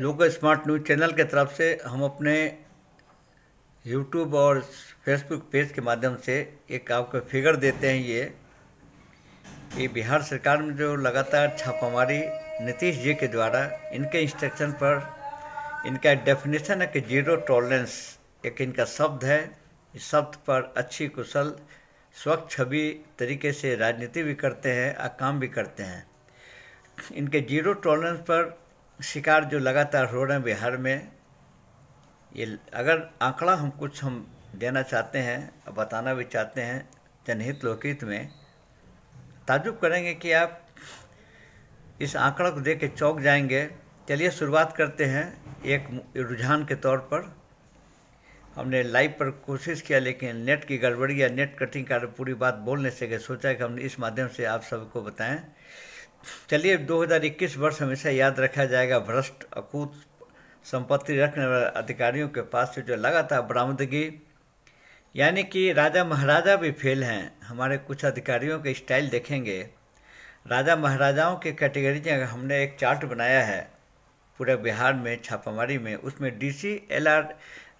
local smart news channel के तरफ से हम अपने यूट्यूब और फेसबुक पेज के माध्यम से एक आपको फिगर देते हैं ये कि बिहार सरकार में जो लगातार छापामारी नीतीश जी के द्वारा इनके इंस्ट्रक्शन पर इनका डेफिनेशन है कि जीरो टॉलरेंस एक इनका शब्द है इस शब्द पर अच्छी कुशल स्वच्छ छवि तरीके से राजनीति भी करते हैं और काम भी करते हैं इनके जीरो टॉलरेंस पर शिकार जो लगातार हो रहे हैं बिहार में ये अगर आंकड़ा हम कुछ हम देना चाहते हैं बताना भी चाहते हैं जनहित लोकहित में ताजुब करेंगे कि आप इस आंकड़ा को देख के चौंक जाएंगे चलिए शुरुआत करते हैं एक रुझान के तौर पर हमने लाइव पर कोशिश किया लेकिन नेट की गड़बड़ी या नेट कटिंग का पूरी बात बोलने से सोचा कि हमने इस माध्यम से आप सबको बताएं चलिए 2021 वर्ष हमेशा याद रखा जाएगा भ्रष्ट अकूत संपत्ति रखने वाले अधिकारियों के पास से जो लगातार बरामदगी यानी कि राजा महाराजा भी फेल हैं हमारे कुछ अधिकारियों के स्टाइल देखेंगे राजा महाराजाओं के कैटेगरी में हमने एक चार्ट बनाया है पूरे बिहार में छापामारी में उसमें डीसी एलआर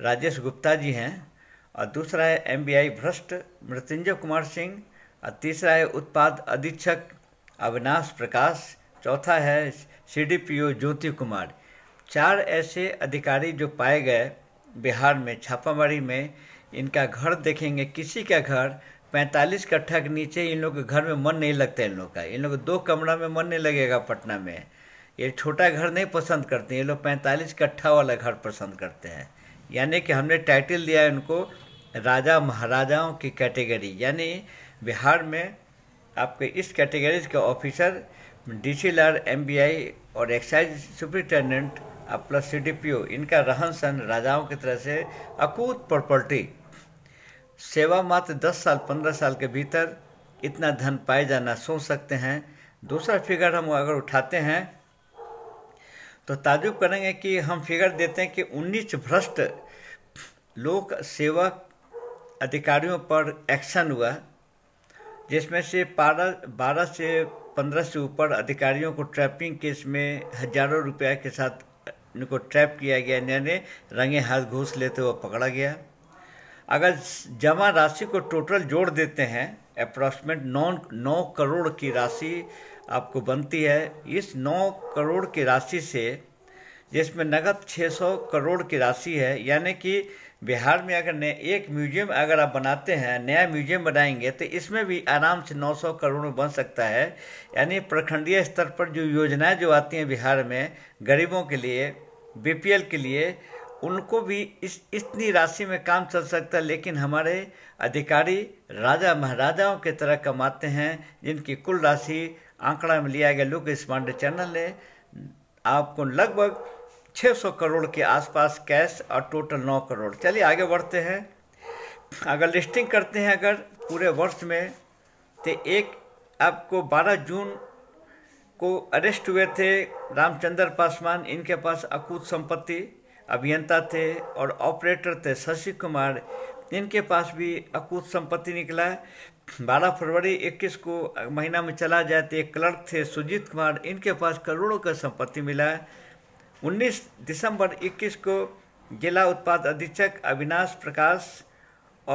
राजेश गुप्ता जी हैं और दूसरा है एमबीआई भ्रष्ट मृत्युंजय कुमार सिंह और तीसरा है उत्पाद अधीक्षक अविनाश प्रकाश चौथा है सीडीपीओ ज्योति कुमार चार ऐसे अधिकारी जो पाए गए बिहार में छापामारी में इनका घर देखेंगे किसी का घर 45 कट्ठा के नीचे इन लोग के घर में मन नहीं लगता इन लोग का इन लोग दो कमरा में मन नहीं लगेगा पटना में ये छोटा घर नहीं पसंद करते ये लोग 45 कट्ठा वाला घर पसंद करते हैं यानी कि हमने टाइटल दिया है उनको राजा महाराजाओं की कैटेगरी यानी बिहार में आपके इस कैटेगरीज के officer D C R M B I और एक्साइज सुप्रिंटेंडेंट और plus C D P O इनका रहन सहन राजाओं की तरह से अकूत प्रॉपर्टी सेवा मात्र दस साल पंद्रह साल के भीतर इतना धन पाए जाना सोच सकते हैं दूसरा फिगर हम अगर उठाते हैं तो ताजुब करेंगे कि हम फिगर देते हैं कि उन्नीस भ्रष्ट लोक सेवक अधिकारियों पर एक्शन हुआ जिसमें से बारह बारह से पंद्रह से ऊपर अधिकारियों को ट्रैपिंग केस में हजारों रुपया के साथ इनको ट्रैप किया गया इन्होंने रंगे हाथ घूस लेते हुए पकड़ा गया अगर जमा राशि को टोटल जोड़ देते हैं अप्रॉक्सीमेट नौ नौ करोड़ की राशि आपको बनती है इस नौ करोड़ की राशि से जिसमें नकद सौ करोड़ की राशि है यानी कि बिहार में अगर एक म्यूजियम अगर आप बनाते हैं नया म्यूजियम बनाएंगे तो इसमें भी आराम से 900 करोड़ बन सकता है यानी प्रखंडीय स्तर पर जो योजनाएं जो आती हैं बिहार में गरीबों के लिए बीपीएल के लिए उनको भी इस इतनी राशि में काम चल सकता है लेकिन हमारे अधिकारी राजा महाराजाओं की तरह कमाते हैं जिनकी कुल राशि आंकड़ा में लिया गया लुक स्मार्ट चैनल ने आपको लगभग 600 करोड़ के आसपास कैश और टोटल 9 करोड़ चलिए आगे बढ़ते हैं अगर लिस्टिंग करते हैं अगर पूरे वर्ष में तो एक आपको 12 जून को अरेस्ट हुए थे रामचंद्र पासवान इनके पास अकूत संपत्ति अभियंता थे और ऑपरेटर थे शशि कुमार इनके पास भी अकूत संपत्ति निकला बारह फरवरी इक्कीस को महीना में चला जाए तो एक क्लर्क थे सुजीत कुमार इनके पास करोड़ों का संपत्ति मिला है 19 दिसंबर 21 को जिला उत्पाद अधीक्षक अविनाश प्रकाश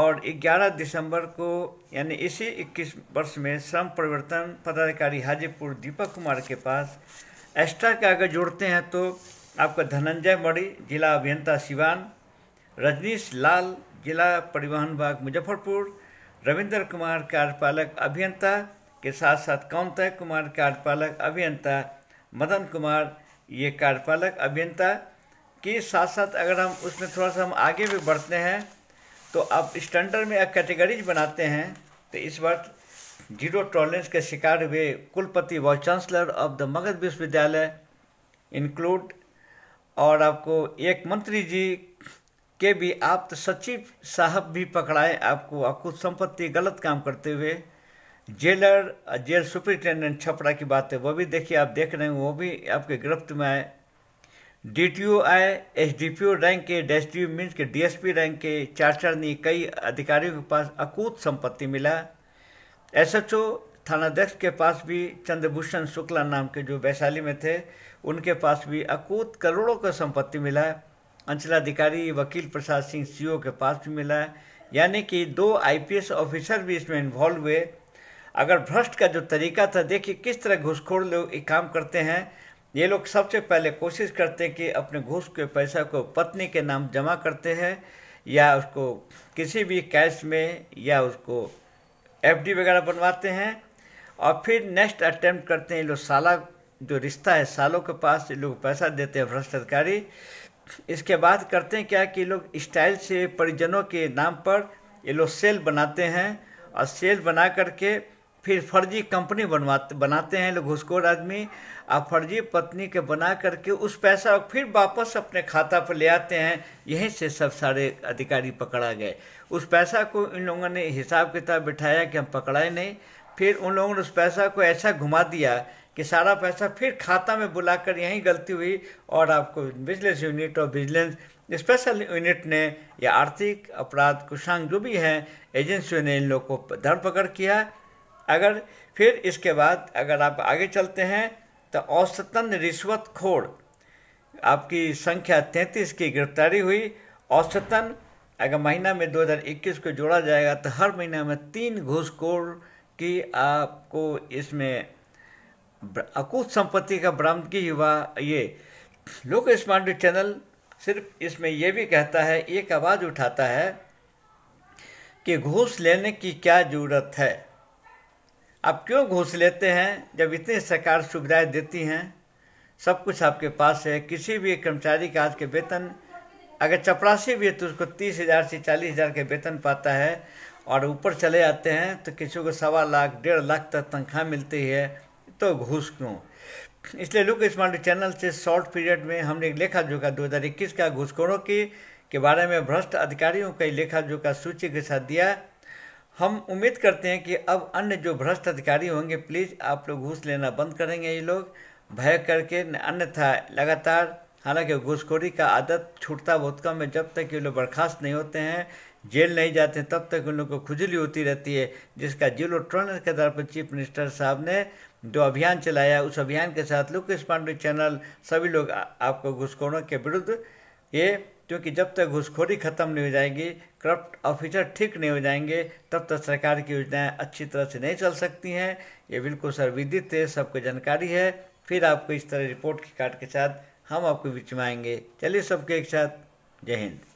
और 11 दिसंबर को यानी इसी 21 वर्ष में श्रम परिवर्तन पदाधिकारी हाजीपुर दीपक कुमार के पास एक्स्ट्रा के अगर जोड़ते हैं तो आपका धनंजय मणि जिला अभियंता सिवान रजनीश लाल जिला परिवहन विभाग मुजफ्फरपुर रविंद्र कुमार कार्यपालक अभियंता के साथ साथ कौमता कुमार कार्यपालक अभियंता मदन कुमार ये कार्यपालक अभियंता के साथ साथ अगर हम उसमें थोड़ा सा हम आगे भी बढ़ते हैं तो अब स्टैंडर्ड में कैटेगरीज बनाते हैं तो इस बार जीरो टॉलरेंस के शिकार हुए कुलपति vice chancellor of the Magadh विश्वविद्यालय इंक्लूड और आपको एक मंत्री जी के भी आप तो सचिव साहब भी पकड़ाए आपको आपको संपत्ति गलत काम करते हुए जेलर जेल सुपरिटेंडेंट छपरा की बात है वो भी देखिए आप देख रहे हैं वो भी आपके गिरफ्त में आए डीटीओ आए एसडीपीओ रैंक के डीएसपीओ मीन्स के डीएसपी रैंक के चार चार नहीं कई अधिकारियों के पास अकूत संपत्ति मिला एसएचओ थानाध्यक्ष के पास भी चंद्रभूषण शुक्ला नाम के जो वैशाली में थे उनके पास भी अकूत करोड़ों का संपत्ति मिला है अंचलाधिकारी वकील प्रसाद सिंह सीओ e के पास भी मिला है यानी कि दो आईपीएस ऑफिसर भी इसमें इन्वॉल्व हुए अगर भ्रष्ट का जो तरीका था देखिए किस तरह घुसखोर लोग ये काम करते हैं ये लोग सबसे पहले कोशिश करते हैं कि अपने घूस के पैसा को पत्नी के नाम जमा करते हैं या उसको किसी भी कैश में या उसको एफडी वगैरह बनवाते हैं और फिर नेक्स्ट अटेम्प्ट करते हैं ये लोग साला जो रिश्ता है सालों के पास ये लोग पैसा देते हैं भ्रष्ट इसके बाद करते हैं क्या कि लोग स्टाइल से परिजनों के नाम पर ये लोग सेल बनाते हैं और सेल बना करके फिर फर्जी कंपनी बनवाते बनाते हैं लोग घुसखोर आदमी आप फर्जी पत्नी के बना करके उस पैसा फिर वापस अपने खाता पर ले आते हैं यहीं से सब सारे अधिकारी पकड़ा गए उस पैसा को इन लोगों ने हिसाब किताब बिठाया कि हम पकड़ाए नहीं फिर उन लोगों ने उस पैसा को ऐसा घुमा दिया कि सारा पैसा फिर खाता में बुलाकर यहीं गलती हुई और आपको बिजनेस यूनिट और विजिलेंस स्पेशल यूनिट ने या आर्थिक अपराध कुशांग जो भी हैं एजेंसियों ने इन लोगों को धरपकड़ किया अगर फिर इसके बाद अगर आप आगे चलते हैं तो औसतन रिश्वत खोर आपकी संख्या तैंतीस की गिरफ्तारी हुई औसतन अगर महीना में 2021 को जोड़ा जाएगा तो हर महीना में तीन घूसखोर की आपको इसमें अकूत संपत्ति का बरामदगी हुआ ये लोक स्मार्ट चैनल सिर्फ इसमें यह भी कहता है एक आवाज़ उठाता है कि घूस लेने की क्या ज़रूरत है आप क्यों घूस लेते हैं जब इतनी सरकार सुविधाएं देती हैं सब कुछ आपके पास है किसी भी कर्मचारी का आज के वेतन अगर चपरासी भी है तो उसको तीस हज़ार से चालीस हज़ार के वेतन पाता है और ऊपर चले जाते हैं तो किसी को सवा लाख डेढ़ लाख तक तनख्वाह मिलती है तो घूस क्यों इसलिए लुक स्मार्ट चैनल से शॉर्ट पीरियड में हमने एक लेखा जोखा दो हज़ार इक्कीस का घूसखोरों की के बारे में भ्रष्ट अधिकारियों का लेखा जोखा सूची के साथ दिया हम उम्मीद करते हैं कि अब अन्य जो भ्रष्ट अधिकारी होंगे प्लीज़ आप लोग घूस लेना बंद करेंगे ये लोग भय करके अन्यथा लगातार हालांकि घूसखोरी का आदत छूटता बहुत कम है जब तक ये लोग बर्खास्त नहीं होते हैं जेल नहीं जाते तब तक उन लोग को खुजली होती रहती है जिसका जिलोट्रॉनिक के आधार पर चीफ मिनिस्टर साहब ने जो अभियान चलाया उस अभियान के साथ लुक पांडे चैनल सभी लोग आपको घुसखोरों के विरुद्ध ये क्योंकि जब तक घुसखोरी खत्म नहीं हो जाएगी करप्ट ऑफिसर ठीक नहीं हो जाएंगे तब तक सरकार की योजनाएं अच्छी तरह से नहीं चल सकती हैं ये बिल्कुल सर्विदित है सबको जानकारी है फिर आपको इस तरह रिपोर्ट की कार्ड के साथ हम आपके बीच में आएंगे चलिए सबके एक साथ जय हिंद